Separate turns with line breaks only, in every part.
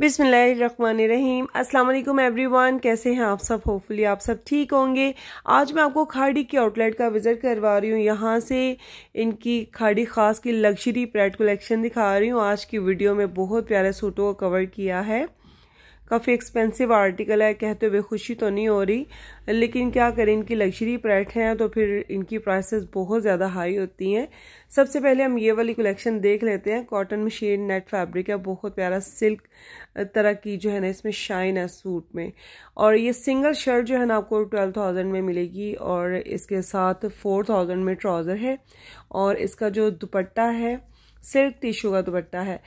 बिसमीम अल्लाम एवरीवन कैसे हैं आप सब होपफुली आप सब ठीक होंगे आज मैं आपको खाड़ी के आउटलेट का विज़िट करवा रही हूँ यहाँ से इनकी खाड़ी ख़ास की लग्जरी प्रेड कलेक्शन दिखा रही हूँ आज की वीडियो में बहुत प्यारे सूटों को कवर किया है काफ़ी एक्सपेंसिव आर्टिकल है कहते हुए खुशी तो नहीं हो रही लेकिन क्या करें इनकी लग्जरी पैठ हैं तो फिर इनकी प्राइसेस बहुत ज़्यादा हाई होती हैं सबसे पहले हम ये वाली कलेक्शन देख लेते हैं कॉटन मशीन नेट फैब्रिक है बहुत प्यारा सिल्क तरह की जो है ना इसमें शाइन है सूट में और ये सिंगल शर्ट जो है ना आपको ट्वेल्व थाउजेंड में मिलेगी और इसके साथ फोर थाउजेंड में ट्राउज़र है और इसका जो दुपट्टा है सिल्क टिश्यू का दुपट्टा है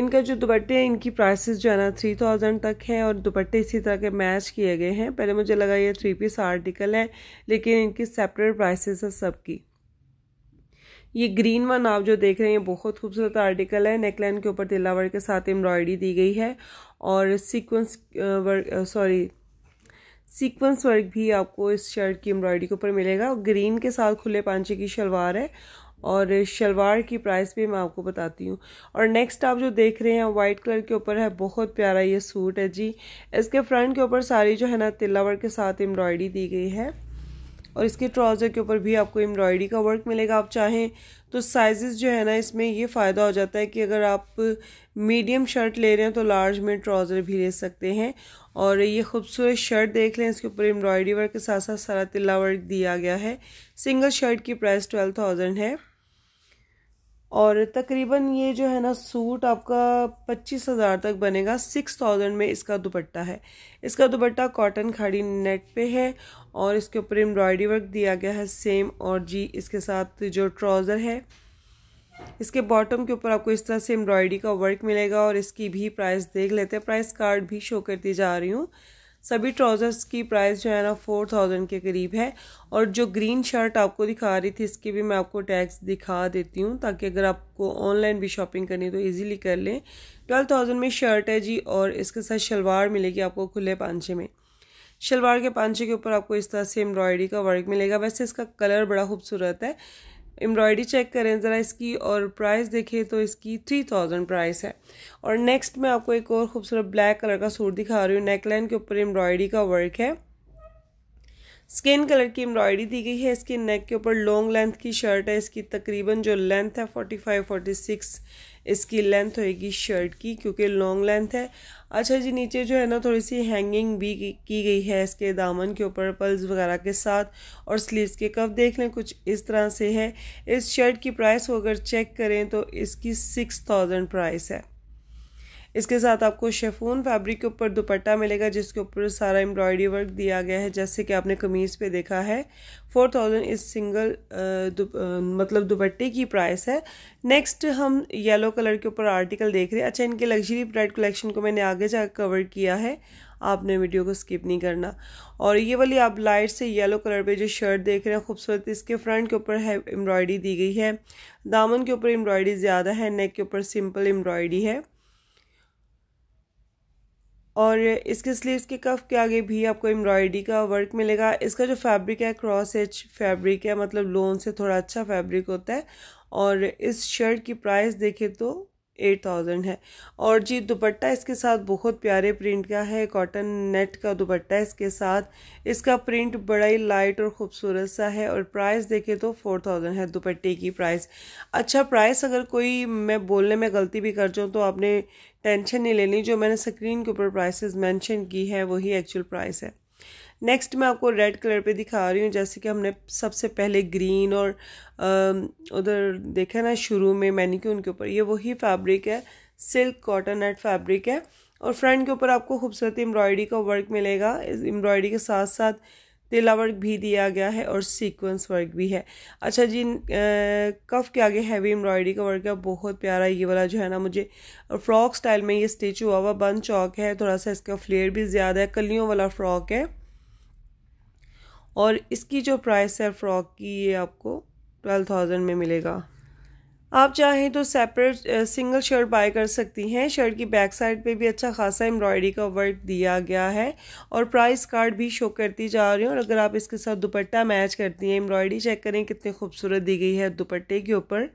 इनका जो दुपट्टे हैं इनकी प्राइसेस जो है ना थ्री थाउजेंड तक है और दुपट्टे इसी तरह के मैच किए गए हैं पहले मुझे लगा ये थ्री पीस आर्टिकल है लेकिन इनकी सेपरेट प्राइसेस है सबकी ये ग्रीन वन आप जो देख रहे हैं ये बहुत खूबसूरत आर्टिकल है नेकलाइन के ऊपर तिलावर के साथ एम्ब्रॉयडरी दी गई है और sequence work sorry sequence work भी आपको इस शर्ट की एम्ब्रॉयडरी के ऊपर मिलेगा ग्रीन के साथ खुले पांचे की शलवार है और शलवार की प्राइस भी मैं आपको बताती हूँ और नेक्स्ट आप जो देख रहे हैं वाइट कलर के ऊपर है बहुत प्यारा ये सूट है जी इसके फ्रंट के ऊपर सारी जो है ना तिल्लावर के साथ एम्ब्रॉयडरी दी गई है और इसके ट्राउज़र के ऊपर भी आपको एम्ब्रॉयडरी का वर्क मिलेगा आप चाहें तो साइज़ जो है ना इसमें ये फ़ायदा हो जाता है कि अगर आप मीडियम शर्ट ले रहे हैं तो लार्ज में ट्राउज़र भी ले सकते हैं और ये खूबसूरत शर्ट देख लें इसके ऊपर एम्ब्रॉयडरी वर्क के साथ साथ सारा तिल्ला वर्क दिया गया है सिंगल शर्ट की प्राइस ट्वेल्व थाउजेंड है और तकरीबन ये जो है ना सूट आपका पच्चीस हज़ार तक बनेगा सिक्स थाउजेंड में इसका दुपट्टा है इसका दुपट्टा कॉटन खाड़ी नेट पे है और इसके ऊपर एम्ब्रॉयडरी वर्क दिया गया है सेम और जी इसके साथ जो ट्राउज़र है इसके बॉटम के ऊपर आपको इस तरह से एम्ब्रॉयडरी का वर्क मिलेगा और इसकी भी प्राइस देख लेते हैं प्राइस कार्ड भी शो करती जा रही हूँ सभी ट्राउज़र्स की प्राइस जो है ना फोर थाउजेंड के करीब है और जो ग्रीन शर्ट आपको दिखा रही थी इसकी भी मैं आपको टैक्स दिखा देती हूँ ताकि अगर आपको ऑनलाइन भी शॉपिंग करनी तो इजीली कर लें ट्वेल्व थाउजेंड में शर्ट है जी और इसके साथ शलवार मिलेगी आपको खुले पांचे में शलवार के पांचे के ऊपर आपको इस तरह से एम्ब्रॉयडरी का वर्क मिलेगा वैसे इसका कलर बड़ा खूबसूरत है एम्ब्रॉयडरी चेक करें ज़रा इसकी और प्राइस देखें तो इसकी थ्री थाउजेंड प्राइस है और नेक्स्ट मैं आपको एक और खूबसूरत ब्लैक कलर का सूट दिखा रही हूँ नेकलाइन के ऊपर एम्ब्रॉयडरी का वर्क है स्किन कलर की एम्ब्रॉयडरी दी गई है इसकी नेक के ऊपर लॉन्ग लेंथ की शर्ट है इसकी तकरीबन जो लेंथ है फोर्टी फाइव फोर्टी सिक्स इसकी लेंथ होएगी शर्ट की क्योंकि लॉन्ग लेंथ है अच्छा जी नीचे जो है ना थोड़ी सी हैंगिंग भी की गई है इसके दामन के ऊपर पल्स वगैरह के साथ और स्लीव्स के कफ देख लें कुछ इस तरह से है इस शर्ट की प्राइस अगर चेक करें तो इसकी सिक्स थाउजेंड प्राइस है इसके साथ आपको शेफून फैब्रिक के ऊपर दुपट्टा मिलेगा जिसके ऊपर सारा एम्ब्रॉयडरी वर्क दिया गया है जैसे कि आपने कमीज़ पे देखा है फोर थाउजेंड इस सिंगल दु, मतलब दुपट्टे की प्राइस है नेक्स्ट हम येलो कलर के ऊपर आर्टिकल देख रहे हैं अच्छा इनके लग्जरी ब्राइड कलेक्शन को मैंने आगे जा कवर किया है आपने वीडियो को स्किप नहीं करना और ये वाली आप लाइट से येलो कलर पे जो शर्ट देख रहे हैं खूबसूरत इसके फ्रंट के ऊपर है एम्ब्रॉयडरी दी गई है दामन के ऊपर एम्ब्रॉयडरी ज़्यादा है नेक के ऊपर सिंपल एम्ब्रॉयडरी है और इसके स्लीव्स के कफ के आगे भी आपको एम्ब्रॉयडरी का वर्क मिलेगा इसका जो फैब्रिक है क्रॉस एच फैब्रिक है मतलब लोन से थोड़ा अच्छा फैब्रिक होता है और इस शर्ट की प्राइस देखें तो एट थाउजेंड है और जी दुपट्टा इसके साथ बहुत प्यारे प्रिंट का है कॉटन नेट का दुपट्टा इसके साथ इसका प्रिंट बड़ा ही लाइट और ख़ूबसूरत सा है और प्राइस देखें तो फोर थाउजेंड है दुपट्टे की प्राइस अच्छा प्राइस अगर कोई मैं बोलने में गलती भी कर जाऊँ तो आपने टेंशन नहीं लेनी जो मैंने स्क्रीन के ऊपर प्राइसेस मेंशन की है वही एक्चुअल प्राइस है नेक्स्ट मैं आपको रेड कलर पे दिखा रही हूँ जैसे कि हमने सबसे पहले ग्रीन और उधर देखा ना शुरू में मैंने क्यों उनके ऊपर ये वही फैब्रिक है सिल्क कॉटन नेट फैब्रिक है और फ्रंट के ऊपर आपको खूबसूरत एम्ब्रॉयडरी का वर्क मिलेगा इस एम्ब्रॉयडरी के साथ साथ तेला वर्क भी दिया गया है और सीक्वेंस वर्क भी है अच्छा जी कफ के आगे हैवी एम्ब्रॉयडरी का वर्क है बहुत प्यारा ये वाला जो है ना मुझे फ्रॉक स्टाइल में ये स्टिच हुआ हुआ बन चौक है थोड़ा सा इसका फ्लेयर भी ज़्यादा है कलियों वाला फ्रॉक है और इसकी जो प्राइस है फ़्रॉक की ये आपको ट्वेल्व थाउजेंड में मिलेगा आप चाहें तो सेपरेट सिंगल शर्ट बाय कर सकती हैं शर्ट की बैक साइड पे भी अच्छा खासा एम्ब्रॉयडरी का वर्क दिया गया है और प्राइस कार्ड भी शो करती जा रही हूँ और अगर आप इसके साथ दुपट्टा मैच करती हैं एम्ब्रॉयडरी चेक करें कितनी खूबसूरत दी गई है दुपट्टे के ऊपर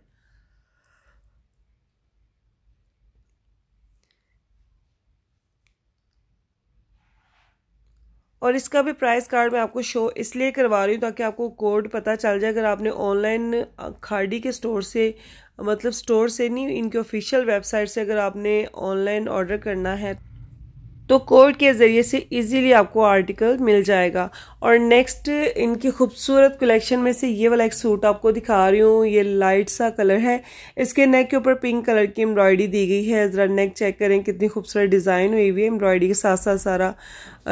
और इसका भी प्राइस कार्ड मैं आपको शो इसलिए करवा रही हूँ ताकि आपको कोड पता चल जाए अगर आपने ऑनलाइन खाड़ी के स्टोर से मतलब स्टोर से नहीं इनके ऑफिशियल वेबसाइट से अगर आपने ऑनलाइन ऑर्डर करना है तो कोड के ज़रिए से इजीली आपको आर्टिकल मिल जाएगा और नेक्स्ट इनकी खूबसूरत कलेक्शन में से ये वाला एक सूट आपको दिखा रही हूँ ये लाइट सा कलर है इसके नेक के ऊपर पिंक कलर की एम्ब्रॉयडरी दी गई है ज़रा नेक चेक करें कितनी खूबसूरत डिज़ाइन हुई हुई है एम्ब्रॉयडरी के साथ साथ सारा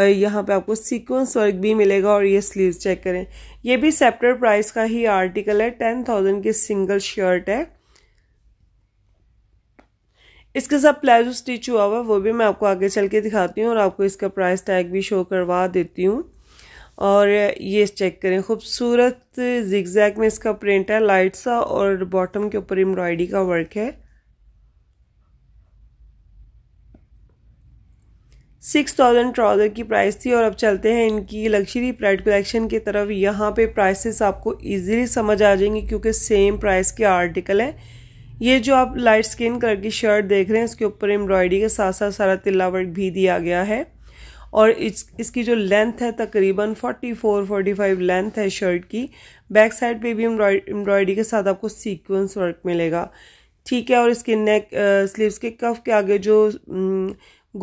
यहाँ पे आपको सीक्वेंस वर्क भी मिलेगा और ये स्लीव चेक करें ये भी सेपरेट प्राइस का ही आर्टिकल है टेन थाउजेंड की सिंगल शर्ट है इसके साथ प्लाजो स्टिच हुआ हुआ वो भी मैं आपको आगे चल के दिखाती हूँ और आपको इसका प्राइस टैग भी शो करवा देती हूँ और ये चेक करें खूबसूरत जिगजैग में इसका प्रिंट है लाइट सा और बॉटम के ऊपर एम्ब्रॉयडरी का वर्क है सिक्स थाउजेंड ट्राउज़र की प्राइस थी और अब चलते हैं इनकी लग्जरी प्राइड कलेक्शन की तरफ यहाँ पे प्राइसेस आपको इजीली समझ आ जाएंगे क्योंकि सेम प्राइस के आर्टिकल हैं ये जो आप लाइट स्किन कलर की शर्ट देख रहे हैं इसके ऊपर एम्ब्रॉयडरी के साथ साथ सारा तिल्ला वर्क भी दिया गया है और इस इसकी जो लेंथ है तकरीबन 44 45 लेंथ है शर्ट की बैक साइड पे भी एम्ब्रॉयडरी के साथ आपको सीक्वेंस वर्क मिलेगा ठीक है और इसके नेक स्लीव्स के कफ के आगे जो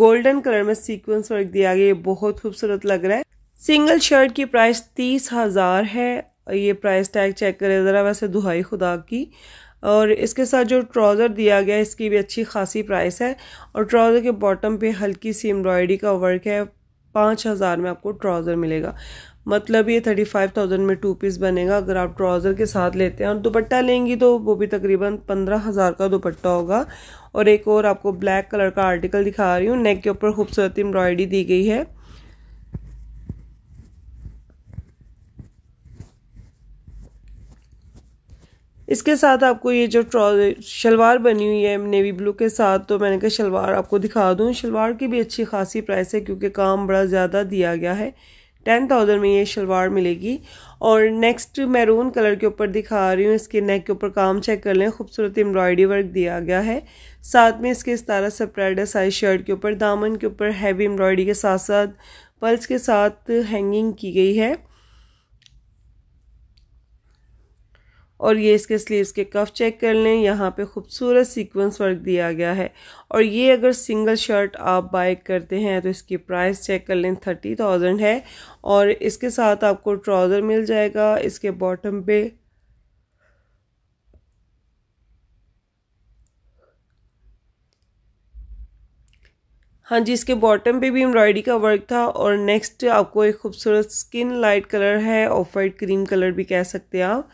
गोल्डन कलर में सीक्वेंस वर्क दिया गया ये बहुत खूबसूरत लग रहा है सिंगल शर्ट की प्राइस तीस हज़ार है ये प्राइस टैग चेक करें ज़रा वैसे दुहाई खुदा की और इसके साथ जो ट्राउज़र दिया गया है इसकी भी अच्छी खासी प्राइस है और ट्राउज़र के बॉटम पे हल्की सी एम्ब्रॉयडरी का वर्क है पाँच हज़ार में आपको ट्राउज़र मिलेगा मतलब ये थर्टी फाइव थाउजेंड में टू पीस बनेगा अगर आप ट्राउज़र के साथ लेते हैं और दुपट्टा लेंगी तो वो भी तकरीबन पंद्रह हज़ार का दुपट्टा होगा और एक और आपको ब्लैक कलर का आर्टिकल दिखा रही हूँ नेक के ऊपर खूबसूरत एम्ब्रॉयडरी दी गई है इसके साथ आपको ये जो शलवार बनी हुई है नेवी ब्लू के साथ तो मैंने कहा शलवार आपको दिखा दूँ शलवार की भी अच्छी खासी प्राइस है क्योंकि काम बड़ा ज़्यादा दिया गया है टेन थाउजेंड में ये शलवार मिलेगी और नेक्स्ट मैरून कलर के ऊपर दिखा रही हूँ इसके नेक के ऊपर काम चेक कर लें खूबसूरत एम्ब्रॉयडरी वर्क दिया गया है साथ में इसके सतारा सप्राइडर साइज शर्ट के ऊपर दामन के ऊपर हैवी एम्ब्रॉयडरी के साथ साथ पल्स के साथ हैंगिंग की गई है और ये इसके स्लीव्स के कफ चेक कर लें यहाँ पे खूबसूरत सीक्वेंस वर्क दिया गया है और ये अगर सिंगल शर्ट आप बाय करते हैं तो इसकी प्राइस चेक कर लें थर्टी थाउजेंड है और इसके साथ आपको ट्राउज़र मिल जाएगा इसके बॉटम पे हाँ जी इसके बॉटम पे भी एम्ब्रॉयडरी का वर्क था और नेक्स्ट आपको एक खूबसूरत स्किन लाइट कलर है ऑफ वाइट क्रीम कलर भी कह सकते हैं आप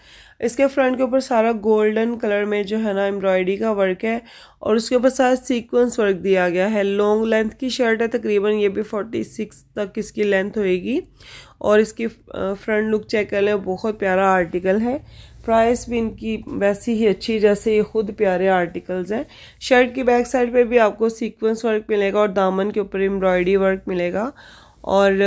इसके फ्रंट के ऊपर सारा गोल्डन कलर में जो है ना एम्ब्रॉयडरी का वर्क है और उसके ऊपर सारा सीक्वेंस वर्क दिया गया है लॉन्ग लेंथ की शर्ट है तकरीबन ये भी फोर्टी सिक्स तक इसकी लेंथ होएगी और इसकी फ्रंट लुक चेक कर लें बहुत प्यारा आर्टिकल है प्राइस भी इनकी वैसी ही अच्छी जैसे ये खुद प्यारे आर्टिकल्स हैं शर्ट की बैक साइड पर भी आपको सीक्वेंस वर्क मिलेगा और दामन के ऊपर एम्ब्रॉयडरी वर्क मिलेगा और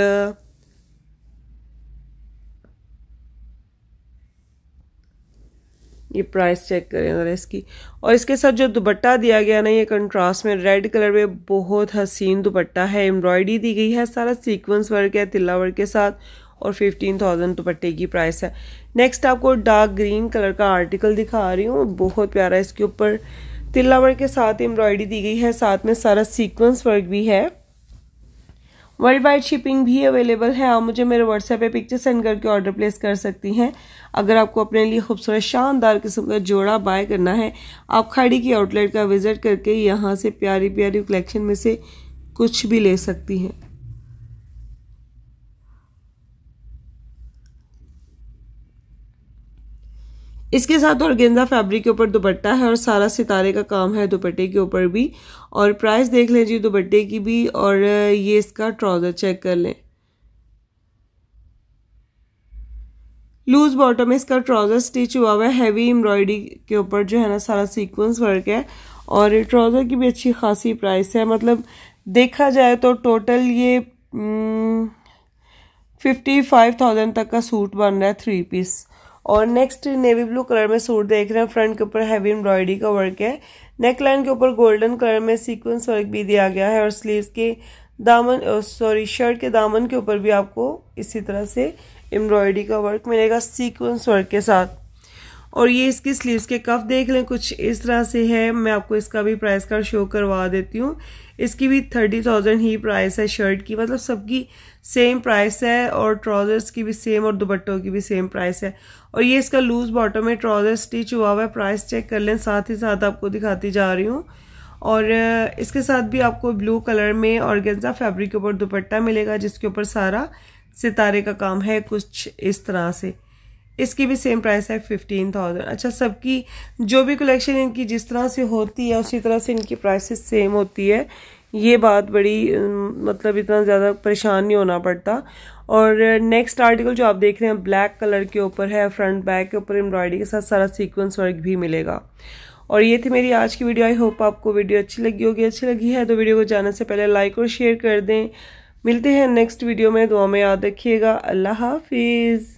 ये प्राइस चेक करें ज़रा इसकी और इसके साथ जो दुपट्टा दिया गया ना ये कंट्रास्ट में रेड कलर में बहुत हसीन दुपट्टा है एम्ब्रॉयडरी दी गई है सारा सीक्वेंस वर्क है तिल्ला वर्क के साथ और फिफ्टीन थाउजेंड दुपट्टे की प्राइस है नेक्स्ट आपको डार्क ग्रीन कलर का आर्टिकल दिखा रही हूँ बहुत प्यारा इसके ऊपर तिल्ला वर्क के साथ एम्ब्रॉयडरी दी गई है साथ में सारा सीक्वेंस वर्क भी है वर्ल्ड वाइड शिपिंग भी अवेलेबल है आप मुझे मेरे व्हाट्सएप पे पिक्चर सेंड करके ऑर्डर प्लेस कर सकती हैं अगर आपको अपने लिए खूबसूरत शानदार किस्म का जोड़ा बाय करना है आप खाड़ी की आउटलेट का विज़िट करके यहाँ से प्यारी प्यारी कलेक्शन में से कुछ भी ले सकती हैं इसके साथ और गेंदा फैब्रिक के ऊपर दुपट्टा है और सारा सितारे का काम है दुपट्टे के ऊपर भी और प्राइस देख लें जी दुपट्टे की भी और ये इसका ट्राउज़र चेक कर लें लूज़ बॉटम में इसका ट्राउज़र स्टिच हुआ हुआ है हैवी एम्ब्रॉयडरी के ऊपर जो है ना सारा सीक्वेंस वर्क है और ट्राउज़र की भी अच्छी खासी प्राइस है मतलब देखा जाए तो टोटल ये फिफ्टी फाइव थाउजेंड तक का सूट बन रहा है थ्री पीस और नेक्स्ट नेवी ब्लू कलर में सूट देख रहे हैं फ्रंट के ऊपर हैवी एम्ब्रॉयडरी का वर्क है नेक लाइन के ऊपर गोल्डन कलर में सीक्वेंस वर्क भी दिया गया है और स्लीव्स के दामन सॉरी शर्ट के दामन के ऊपर भी आपको इसी तरह से एम्ब्रॉयडरी का वर्क मिलेगा सीक्वेंस वर्क के साथ और ये इसकी स्लीव्स के कफ देख लें कुछ इस तरह से है मैं आपको इसका भी प्राइस कार्ड शो करवा देती हूँ इसकी भी थर्टी थाउजेंड ही प्राइस है शर्ट की मतलब सबकी सेम प्राइस है और ट्राउज़र्स की भी सेम और दुपट्टों की भी सेम प्राइस है और ये इसका लूज़ बॉटम है ट्राउज़र स्टिच हुआ हुआ है प्राइस चेक कर लें साथ ही साथ आपको दिखाती जा रही हूँ और इसके साथ भी आपको ब्लू कलर में ऑर्गेन्जा फैब्रिक के ऊपर दुपट्टा मिलेगा जिसके ऊपर सारा सितारे का काम है कुछ इस तरह से इसकी भी सेम प्राइस है फिफ्टीन थाउजेंड अच्छा सबकी जो भी कलेक्शन इनकी जिस तरह से होती है उसी तरह से इनकी प्राइसेस सेम होती है ये बात बड़ी मतलब इतना ज़्यादा परेशान नहीं होना पड़ता और नेक्स्ट आर्टिकल जो आप देख रहे हैं ब्लैक कलर के ऊपर है फ्रंट बैक के ऊपर एम्ब्रॉयडरी के साथ सारा सीक्वेंस वर्क भी मिलेगा और ये थी मेरी आज की वीडियो आई होप आपको वीडियो अच्छी लगी होगी अच्छी लगी है तो वीडियो को जाने से पहले लाइक और शेयर कर दें मिलते हैं नेक्स्ट वीडियो में दुआ में याद रखिएगा अल्लाह हाफिज़